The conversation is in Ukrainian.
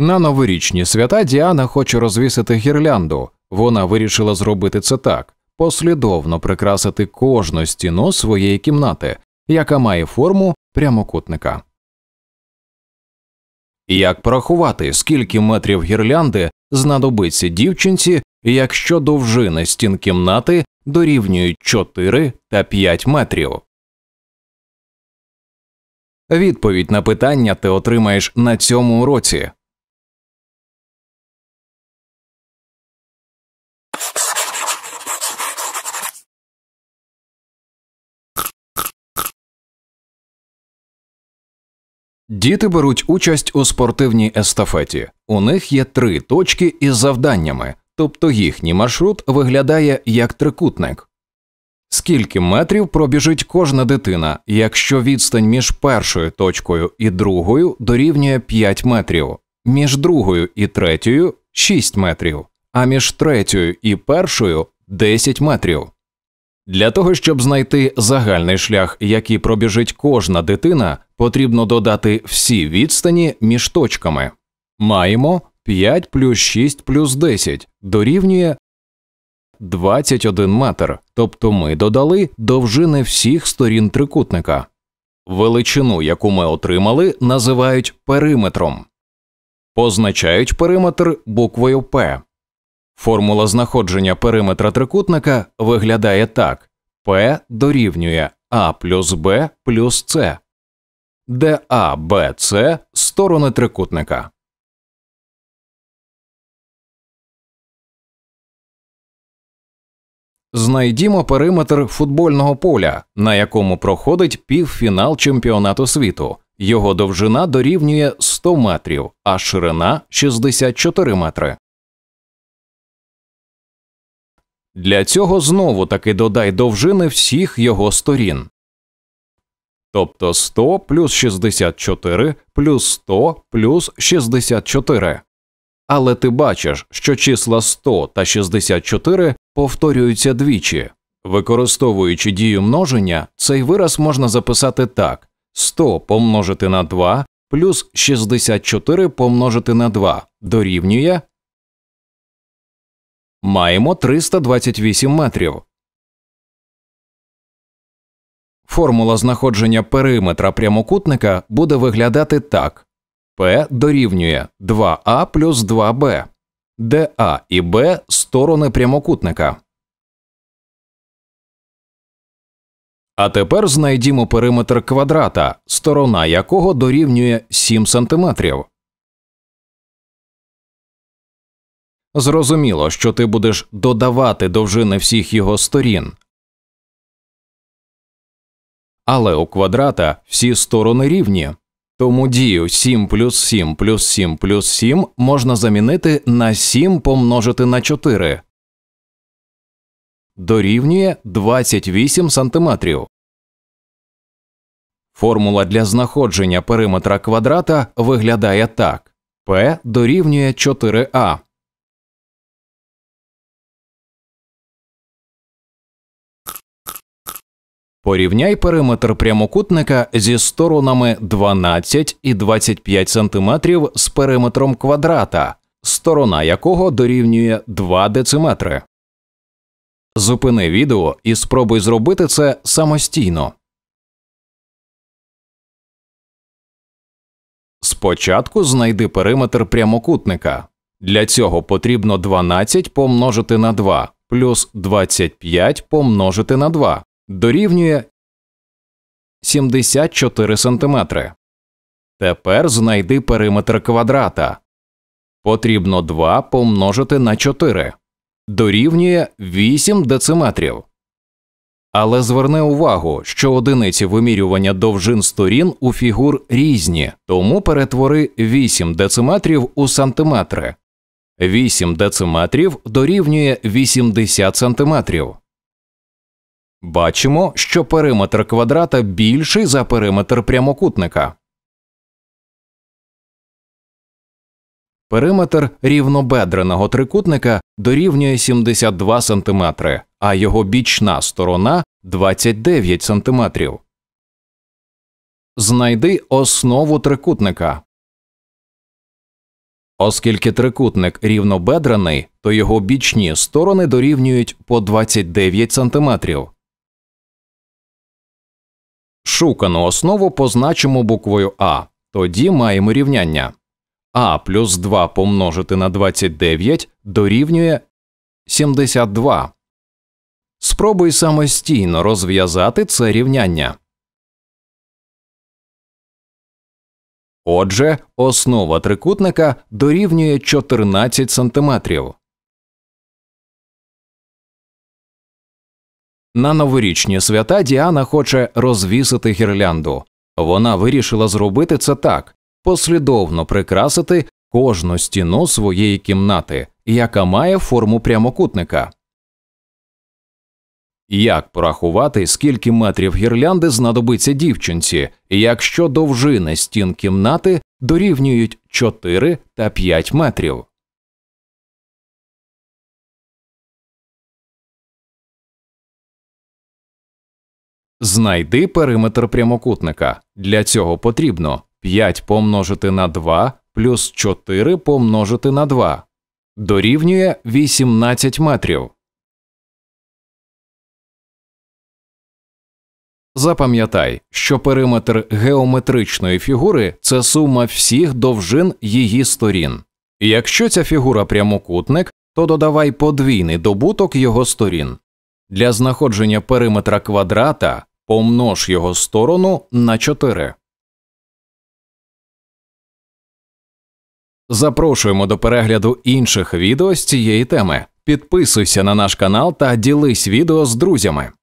На новорічні свята Діана хоче розвісити гірлянду. Вона вирішила зробити це так: послідовно прикрасити кожну стіну своєї кімнати, яка має форму прямокутника. Як порахувати, скільки метрів гірлянди знадобиться дівчинці, якщо довжини стін кімнати дорівнюють 4 та 5 метрів? Відповідь на питання ти отримаєш на цьому уроці. Діти беруть участь у спортивній естафеті. У них є три точки із завданнями, тобто їхній маршрут виглядає як трикутник. Скільки метрів пробіжить кожна дитина, якщо відстань між першою точкою і другою дорівнює 5 метрів, між другою і третьою 6 метрів, а між третьою і першою 10 метрів. Для того щоб знайти загальний шлях, який пробіжить кожна дитина. Потрібно додати всі відстані між точками. Маємо 5 плюс 6 плюс 10 дорівнює 21 метр, тобто ми додали довжини всіх сторін трикутника. Величину, яку ми отримали, називають периметром, позначають периметр буквою П. Формула знаходження периметра трикутника виглядає так: P дорівнює А плюс Б плюс С де А, Б, С сторони трикутника. Знайдімо периметр футбольного поля, на якому проходить півфінал чемпіонату світу. Його довжина дорівнює 100 метрів, а ширина 64 метри. Для цього знову таки додай довжини всіх його сторін. Тобто 100 плюс 64 плюс 100 плюс 64. Але ти бачиш, що числа 100 та 64 повторюються двічі. Використовуючи дію множення, цей вираз можна записати так 100 помножити на 2 плюс 64 помножити на 2 дорівнює. Маємо 328 метрів. Формула знаходження периметра прямокутника буде виглядати так: P дорівнює 2 a плюс 2b, де А і Б сторони прямокутника. А тепер знайдімо периметр квадрата, сторона якого дорівнює 7 см. Зрозуміло, що ти будеш додавати довжини всіх його сторін. Але у квадрата всі сторони рівні. Тому дію 7 плюс 7 плюс 7 плюс 7 можна замінити на 7 помножити на 4. Дорівнює 28 сантиметрів. Формула для знаходження периметра квадрата виглядає так: P дорівнює 4а. Порівняй периметр прямокутника зі сторонами 12 і 25 см з периметром квадрата, сторона якого дорівнює 2 дециметри. Зупини відео і спробуй зробити це самостійно. Спочатку знайди периметр прямокутника. Для цього потрібно 12 помножити на 2 плюс 25 помножити на 2 дорівнює 74 см. Тепер знайди периметр квадрата. Потрібно 2 помножити на 4. Дорівнює 8 дециметрів. Але зверни увагу, що одиниці вимірювання довжин сторін у фігур різні, тому перетвори 8 дециметрів у сантиметри. 8 дециметрів дорівнює 80 сантиметрів. Бачимо, що периметр квадрата більший за периметр прямокутника. Периметр рівнобедреного трикутника дорівнює 72 см, а його бічна сторона 29 см. Знайди основу трикутника. Оскільки трикутник рівнобедрений, то його бічні сторони дорівнюють по 29 сантиметрів. Шукану основу позначимо буквою А. Тоді маємо рівняння. А плюс 2 помножити на 29 дорівнює 72. Спробуй самостійно розв'язати це рівняння. Отже, основа трикутника дорівнює 14 см. На новорічні свята Діана хоче розвісити гірлянду. Вона вирішила зробити це так послідовно прикрасити кожну стіну своєї кімнати, яка має форму прямокутника. Як порахувати, скільки метрів гірлянди знадобиться дівчинці, якщо довжини стін кімнати дорівнюють 4 та 5 метрів? Знайди периметр прямокутника. Для цього потрібно 5 помножити на 2 плюс 4 помножити на 2. Дорівнює 18 метрів. Запам'ятай, що периметр геометричної фігури це сума всіх довжин її сторін. Якщо ця фігура прямокутник, то додавай подвійний добуток його сторін. Для знаходження периметра квадрата Помнож його сторону на 4. Запрошуємо до перегляду інших відео з цієї теми. Підписуйся на наш канал та ділись відео з друзями.